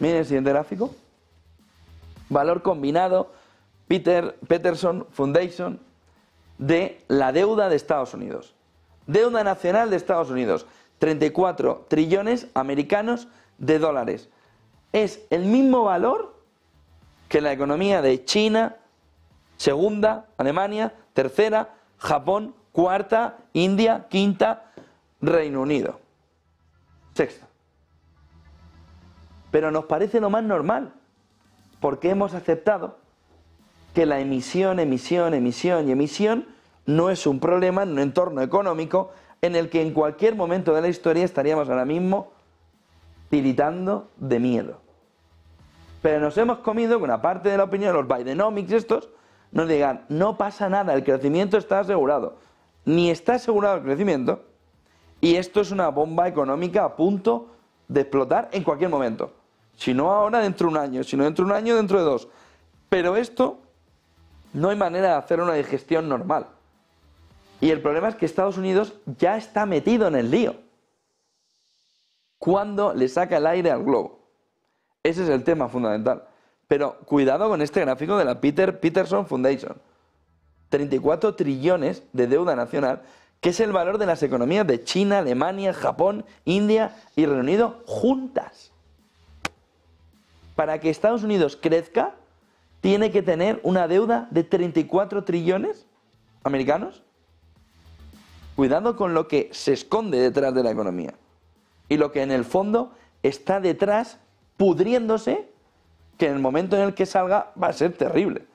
Miren el siguiente gráfico. Valor combinado Peter, Peterson Foundation de la deuda de Estados Unidos. Deuda nacional de Estados Unidos. 34 trillones americanos de dólares. Es el mismo valor que la economía de China, segunda, Alemania, tercera, Japón, cuarta, India, quinta, Reino Unido. Sexta. Pero nos parece lo más normal, porque hemos aceptado que la emisión, emisión, emisión y emisión no es un problema en un entorno económico en el que en cualquier momento de la historia estaríamos ahora mismo tiritando de miedo. Pero nos hemos comido que una parte de la opinión, los Bidenomics estos, nos digan, no pasa nada, el crecimiento está asegurado. Ni está asegurado el crecimiento, y esto es una bomba económica a punto de explotar en cualquier momento. Si no ahora, dentro de un año. Si no dentro de un año, dentro de dos. Pero esto no hay manera de hacer una digestión normal. Y el problema es que Estados Unidos ya está metido en el lío. ¿Cuándo le saca el aire al globo? Ese es el tema fundamental. Pero cuidado con este gráfico de la Peter Peterson Foundation. 34 trillones de deuda nacional, que es el valor de las economías de China, Alemania, Japón, India y Reino Unido juntas para que Estados Unidos crezca, tiene que tener una deuda de 34 trillones americanos. Cuidado con lo que se esconde detrás de la economía y lo que en el fondo está detrás pudriéndose, que en el momento en el que salga va a ser terrible.